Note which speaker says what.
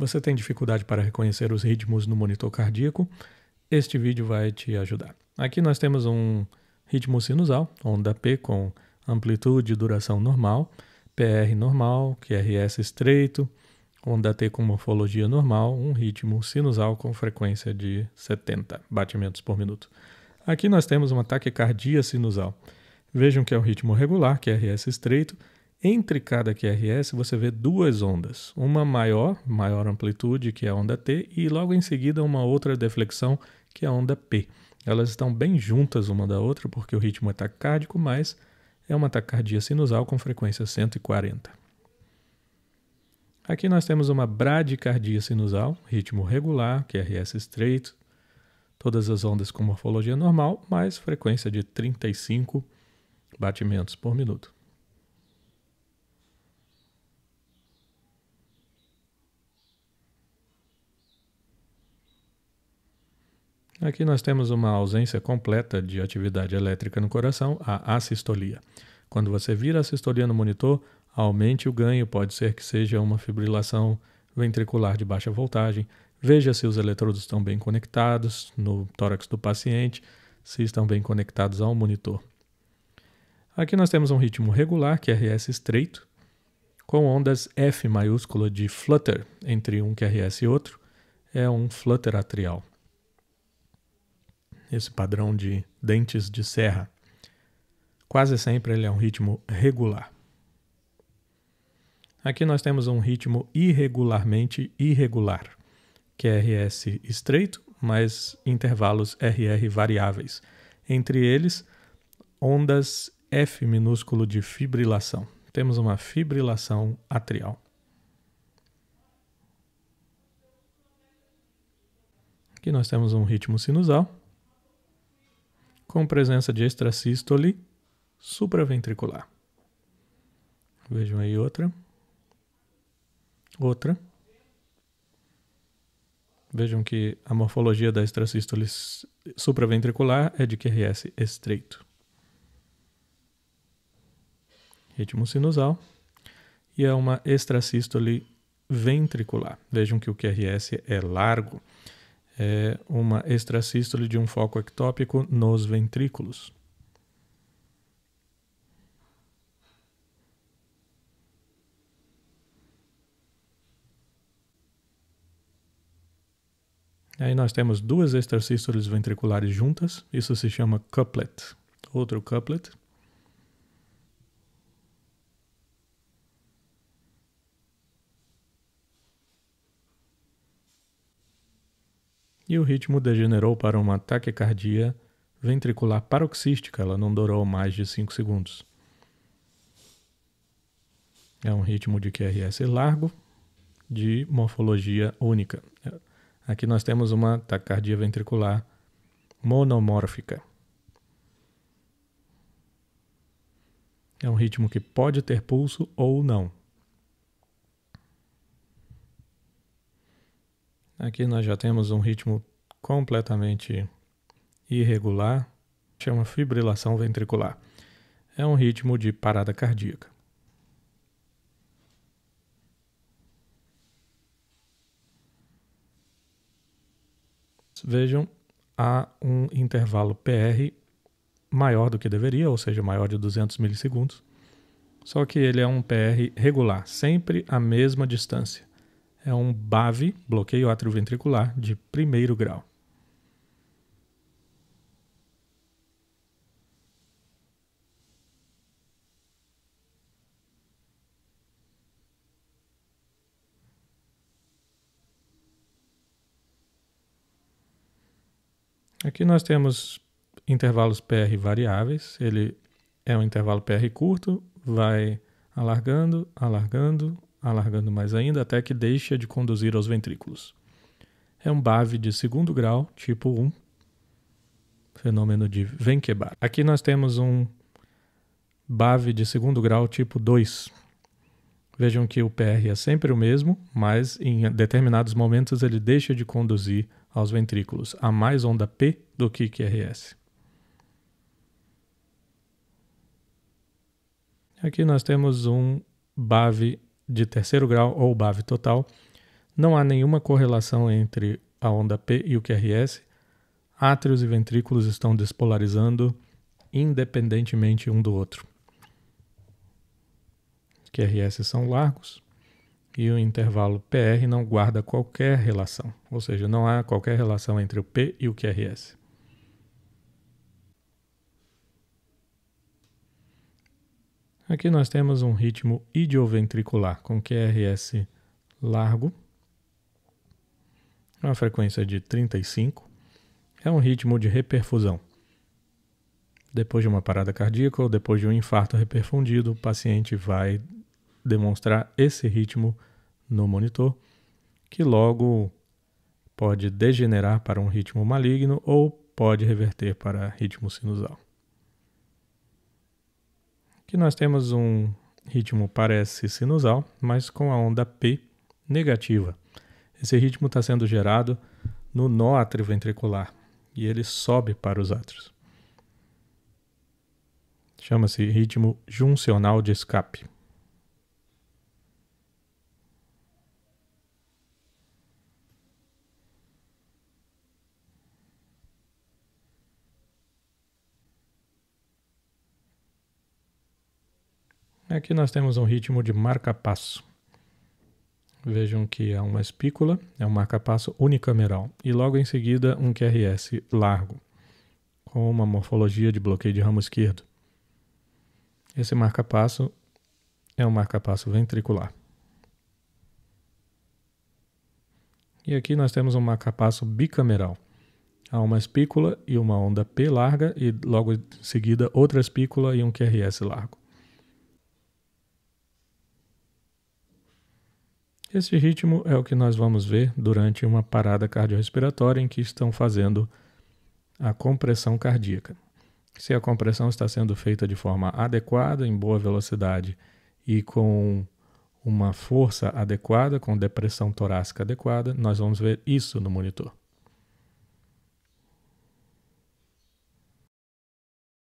Speaker 1: você tem dificuldade para reconhecer os ritmos no monitor cardíaco, este vídeo vai te ajudar. Aqui nós temos um ritmo sinusal, onda P com amplitude e duração normal, PR normal, QRS estreito, onda T com morfologia normal, um ritmo sinusal com frequência de 70 batimentos por minuto. Aqui nós temos uma taquicardia sinusal. Vejam que é um ritmo regular, QRS estreito, entre cada QRS você vê duas ondas, uma maior, maior amplitude, que é a onda T, e logo em seguida uma outra deflexão, que é a onda P. Elas estão bem juntas uma da outra, porque o ritmo é tacárdico, mas é uma taquicardia sinusal com frequência 140. Aqui nós temos uma bradicardia sinusal, ritmo regular, QRS estreito, todas as ondas com morfologia normal, mais frequência de 35 batimentos por minuto. Aqui nós temos uma ausência completa de atividade elétrica no coração, a assistolia. Quando você vira a assistolia no monitor, aumente o ganho, pode ser que seja uma fibrilação ventricular de baixa voltagem. Veja se os eletrodos estão bem conectados no tórax do paciente, se estão bem conectados ao monitor. Aqui nós temos um ritmo regular, que é RS estreito, com ondas F maiúsculo de flutter entre um QRS e outro, é um flutter atrial esse padrão de dentes de serra. Quase sempre ele é um ritmo regular. Aqui nós temos um ritmo irregularmente irregular, que é RS estreito, mas intervalos RR variáveis. Entre eles, ondas F minúsculo de fibrilação. Temos uma fibrilação atrial. Aqui nós temos um ritmo sinusal com presença de extrasístole supraventricular. Vejam aí outra. Outra. Vejam que a morfologia da extrasístole supraventricular é de QRS estreito. Ritmo sinusal. E é uma extrasístole ventricular. Vejam que o QRS é largo é uma extrasístole de um foco ectópico nos ventrículos. Aí nós temos duas extrasístoles ventriculares juntas, isso se chama couplet. Outro couplet. e o ritmo degenerou para uma taquicardia ventricular paroxística. Ela não durou mais de 5 segundos. É um ritmo de QRS largo, de morfologia única. Aqui nós temos uma taquicardia ventricular monomórfica. É um ritmo que pode ter pulso ou não. Aqui nós já temos um ritmo completamente irregular, chama fibrilação ventricular. É um ritmo de parada cardíaca. Vejam, há um intervalo PR maior do que deveria, ou seja, maior de 200 milissegundos. Só que ele é um PR regular, sempre a mesma distância é um BAV, bloqueio atrioventricular, de primeiro grau. Aqui nós temos intervalos PR variáveis. Ele é um intervalo PR curto, vai alargando, alargando, alargando mais ainda até que deixa de conduzir aos ventrículos. É um BAV de segundo grau, tipo 1, fenômeno de Venkebach. Aqui nós temos um BAV de segundo grau, tipo 2. Vejam que o PR é sempre o mesmo, mas em determinados momentos ele deixa de conduzir aos ventrículos. Há mais onda P do que QRS. Aqui nós temos um BAV de terceiro grau ou BAV total, não há nenhuma correlação entre a onda P e o QRS, átrios e ventrículos estão despolarizando independentemente um do outro. Os QRS são largos e o intervalo PR não guarda qualquer relação, ou seja, não há qualquer relação entre o P e o QRS. Aqui nós temos um ritmo idioventricular com QRS largo, uma frequência de 35, é um ritmo de reperfusão. Depois de uma parada cardíaca ou depois de um infarto reperfundido, o paciente vai demonstrar esse ritmo no monitor, que logo pode degenerar para um ritmo maligno ou pode reverter para ritmo sinusal que nós temos um ritmo parece sinusal, mas com a onda P negativa. Esse ritmo está sendo gerado no nó atrioventricular e ele sobe para os átrios. Chama-se ritmo juncional de escape. Aqui nós temos um ritmo de marca-passo. Vejam que é uma espícula, é um marca-passo unicameral e logo em seguida um QRS largo, com uma morfologia de bloqueio de ramo esquerdo. Esse marca-passo é um marca-passo ventricular. E aqui nós temos um marca-passo bicameral. Há uma espícula e uma onda P larga e logo em seguida outra espícula e um QRS largo. Esse ritmo é o que nós vamos ver durante uma parada cardiorrespiratória em que estão fazendo a compressão cardíaca. Se a compressão está sendo feita de forma adequada, em boa velocidade e com uma força adequada, com depressão torácica adequada, nós vamos ver isso no monitor.